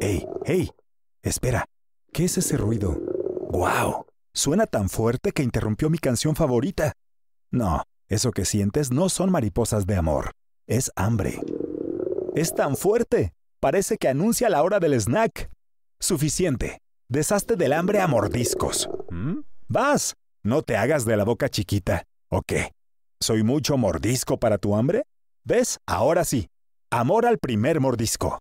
¡Ey! hey, Espera, ¿qué es ese ruido? ¡Wow! Suena tan fuerte que interrumpió mi canción favorita. No, eso que sientes no son mariposas de amor, es hambre. Es tan fuerte, parece que anuncia la hora del snack. Suficiente, deshazte del hambre a mordiscos. ¿Mm? ¡Vas! No te hagas de la boca chiquita. ¿O qué? ¿Soy mucho mordisco para tu hambre? ¿Ves? Ahora sí. Amor al primer mordisco.